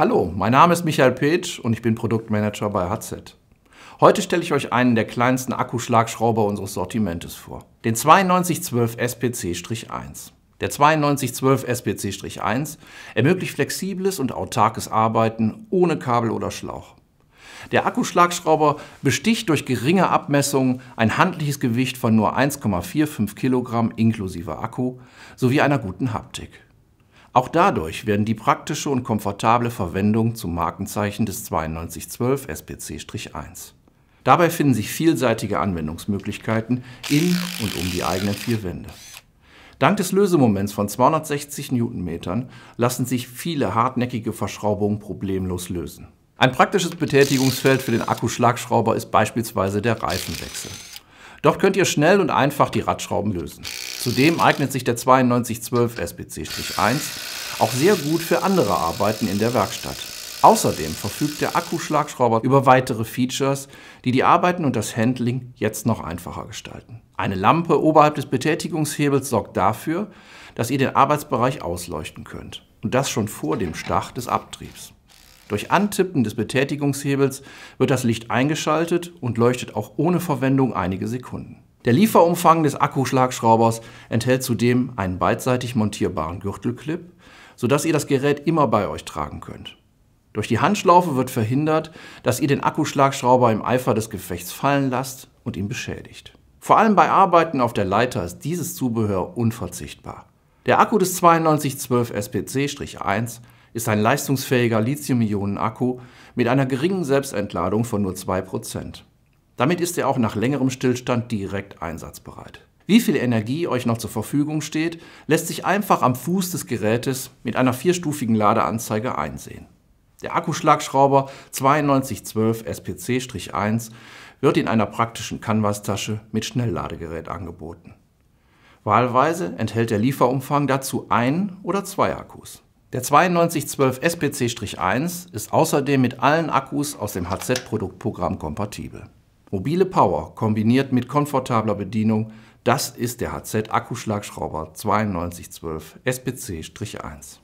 Hallo, mein Name ist Michael Peetsch und ich bin Produktmanager bei HZ. Heute stelle ich euch einen der kleinsten Akkuschlagschrauber unseres Sortimentes vor, den 9212 SPC-1. Der 9212 SPC-1 ermöglicht flexibles und autarkes Arbeiten ohne Kabel oder Schlauch. Der Akkuschlagschrauber besticht durch geringe Abmessungen ein handliches Gewicht von nur 1,45 Kilogramm inklusive Akku sowie einer guten Haptik. Auch dadurch werden die praktische und komfortable Verwendung zum Markenzeichen des 9212 SPC-1. Dabei finden sich vielseitige Anwendungsmöglichkeiten in und um die eigenen vier Wände. Dank des Lösemoments von 260 Newtonmetern lassen sich viele hartnäckige Verschraubungen problemlos lösen. Ein praktisches Betätigungsfeld für den Akkuschlagschrauber ist beispielsweise der Reifenwechsel. Dort könnt ihr schnell und einfach die Radschrauben lösen. Zudem eignet sich der 9212 SPC-1 auch sehr gut für andere Arbeiten in der Werkstatt. Außerdem verfügt der Akkuschlagschrauber über weitere Features, die die Arbeiten und das Handling jetzt noch einfacher gestalten. Eine Lampe oberhalb des Betätigungshebels sorgt dafür, dass ihr den Arbeitsbereich ausleuchten könnt. Und das schon vor dem Stach des Abtriebs. Durch Antippen des Betätigungshebels wird das Licht eingeschaltet und leuchtet auch ohne Verwendung einige Sekunden. Der Lieferumfang des Akkuschlagschraubers enthält zudem einen beidseitig montierbaren Gürtelclip, sodass ihr das Gerät immer bei euch tragen könnt. Durch die Handschlaufe wird verhindert, dass ihr den Akkuschlagschrauber im Eifer des Gefechts fallen lasst und ihn beschädigt. Vor allem bei Arbeiten auf der Leiter ist dieses Zubehör unverzichtbar. Der Akku des 9212 SPC-1 ist ein leistungsfähiger Lithium-Ionen-Akku mit einer geringen Selbstentladung von nur 2%. Damit ist er auch nach längerem Stillstand direkt einsatzbereit. Wie viel Energie euch noch zur Verfügung steht, lässt sich einfach am Fuß des Gerätes mit einer vierstufigen Ladeanzeige einsehen. Der Akkuschlagschrauber 9212 SPC-1 wird in einer praktischen Canvas-Tasche mit Schnellladegerät angeboten. Wahlweise enthält der Lieferumfang dazu ein oder zwei Akkus. Der 9212 SPC-1 ist außerdem mit allen Akkus aus dem HZ-Produktprogramm kompatibel. Mobile Power kombiniert mit komfortabler Bedienung, das ist der HZ Akkuschlagschrauber 9212 SPC-1.